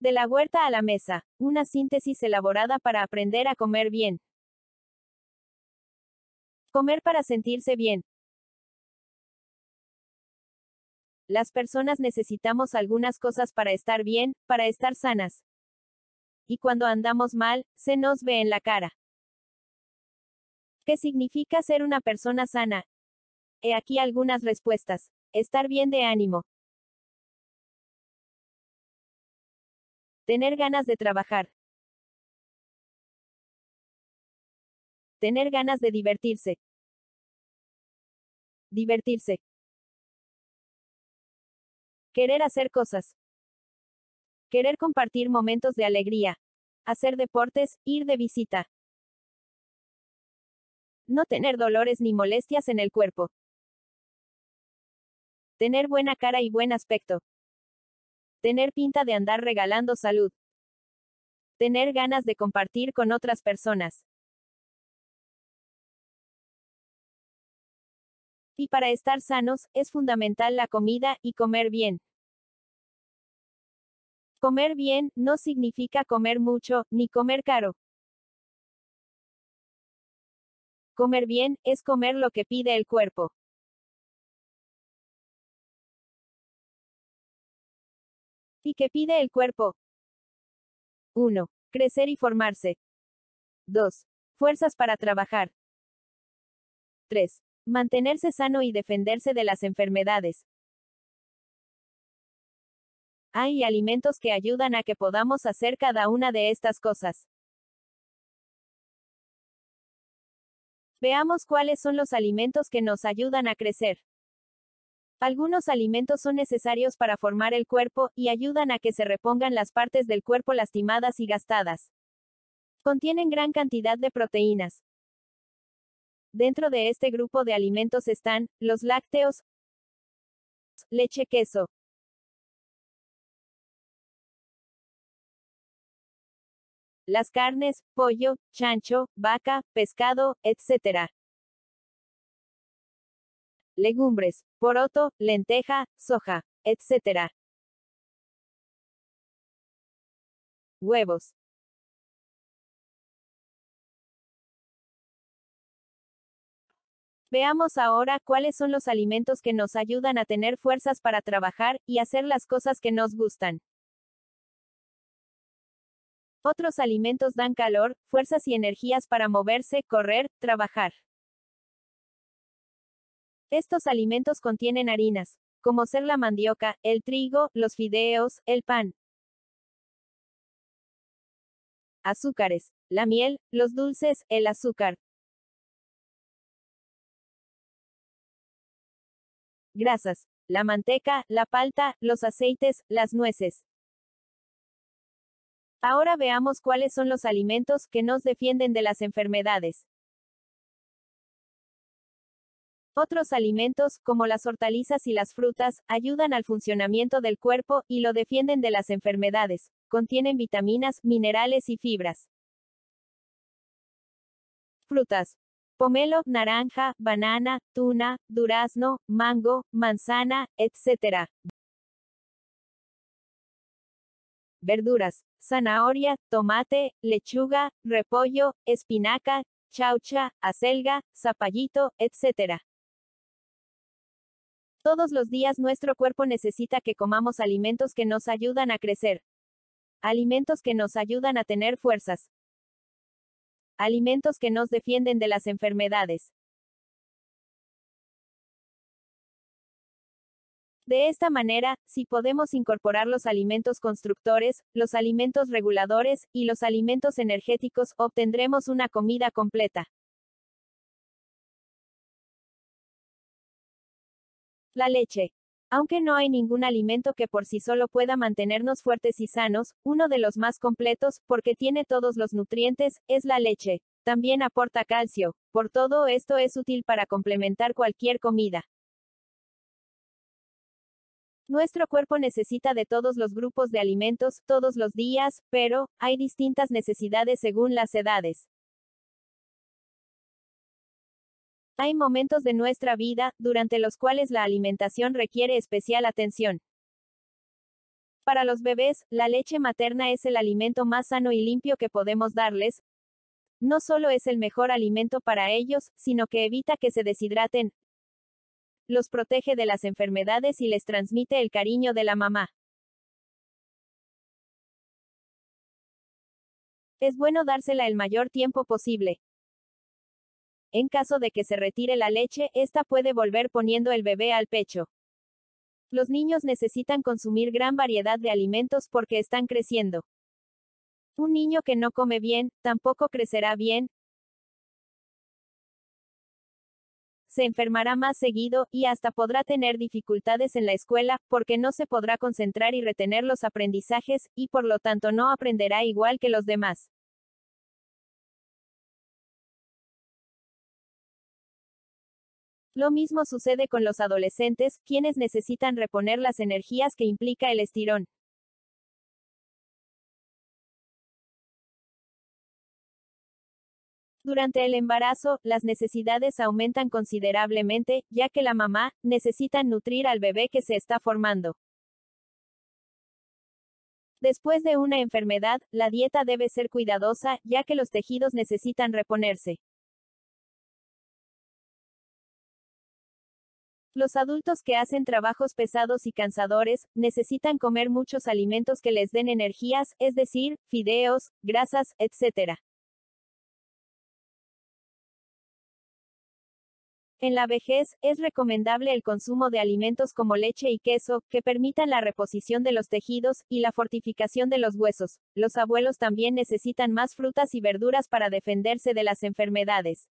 De la huerta a la mesa, una síntesis elaborada para aprender a comer bien. Comer para sentirse bien. Las personas necesitamos algunas cosas para estar bien, para estar sanas. Y cuando andamos mal, se nos ve en la cara. ¿Qué significa ser una persona sana? He aquí algunas respuestas. Estar bien de ánimo, Tener ganas de trabajar. Tener ganas de divertirse. Divertirse. Querer hacer cosas. Querer compartir momentos de alegría. Hacer deportes, ir de visita. No tener dolores ni molestias en el cuerpo. Tener buena cara y buen aspecto. Tener pinta de andar regalando salud. Tener ganas de compartir con otras personas. Y para estar sanos, es fundamental la comida y comer bien. Comer bien no significa comer mucho, ni comer caro. Comer bien es comer lo que pide el cuerpo. y que pide el cuerpo. 1. Crecer y formarse. 2. Fuerzas para trabajar. 3. Mantenerse sano y defenderse de las enfermedades. Hay alimentos que ayudan a que podamos hacer cada una de estas cosas. Veamos cuáles son los alimentos que nos ayudan a crecer. Algunos alimentos son necesarios para formar el cuerpo y ayudan a que se repongan las partes del cuerpo lastimadas y gastadas. Contienen gran cantidad de proteínas. Dentro de este grupo de alimentos están los lácteos, leche, queso, las carnes, pollo, chancho, vaca, pescado, etc legumbres, poroto, lenteja, soja, etc. Huevos. Veamos ahora cuáles son los alimentos que nos ayudan a tener fuerzas para trabajar y hacer las cosas que nos gustan. Otros alimentos dan calor, fuerzas y energías para moverse, correr, trabajar. Estos alimentos contienen harinas, como ser la mandioca, el trigo, los fideos, el pan. Azúcares, la miel, los dulces, el azúcar. Grasas, la manteca, la palta, los aceites, las nueces. Ahora veamos cuáles son los alimentos que nos defienden de las enfermedades. Otros alimentos, como las hortalizas y las frutas, ayudan al funcionamiento del cuerpo y lo defienden de las enfermedades, contienen vitaminas, minerales y fibras. Frutas. Pomelo, naranja, banana, tuna, durazno, mango, manzana, etc. Verduras. Zanahoria, tomate, lechuga, repollo, espinaca, chaucha, acelga, zapallito, etc. Todos los días nuestro cuerpo necesita que comamos alimentos que nos ayudan a crecer. Alimentos que nos ayudan a tener fuerzas. Alimentos que nos defienden de las enfermedades. De esta manera, si podemos incorporar los alimentos constructores, los alimentos reguladores, y los alimentos energéticos, obtendremos una comida completa. La leche. Aunque no hay ningún alimento que por sí solo pueda mantenernos fuertes y sanos, uno de los más completos, porque tiene todos los nutrientes, es la leche. También aporta calcio. Por todo esto es útil para complementar cualquier comida. Nuestro cuerpo necesita de todos los grupos de alimentos, todos los días, pero, hay distintas necesidades según las edades. Hay momentos de nuestra vida, durante los cuales la alimentación requiere especial atención. Para los bebés, la leche materna es el alimento más sano y limpio que podemos darles. No solo es el mejor alimento para ellos, sino que evita que se deshidraten, los protege de las enfermedades y les transmite el cariño de la mamá. Es bueno dársela el mayor tiempo posible. En caso de que se retire la leche, ésta puede volver poniendo el bebé al pecho. Los niños necesitan consumir gran variedad de alimentos porque están creciendo. Un niño que no come bien, tampoco crecerá bien, se enfermará más seguido, y hasta podrá tener dificultades en la escuela, porque no se podrá concentrar y retener los aprendizajes, y por lo tanto no aprenderá igual que los demás. Lo mismo sucede con los adolescentes, quienes necesitan reponer las energías que implica el estirón. Durante el embarazo, las necesidades aumentan considerablemente, ya que la mamá necesita nutrir al bebé que se está formando. Después de una enfermedad, la dieta debe ser cuidadosa, ya que los tejidos necesitan reponerse. Los adultos que hacen trabajos pesados y cansadores, necesitan comer muchos alimentos que les den energías, es decir, fideos, grasas, etc. En la vejez, es recomendable el consumo de alimentos como leche y queso, que permitan la reposición de los tejidos, y la fortificación de los huesos. Los abuelos también necesitan más frutas y verduras para defenderse de las enfermedades.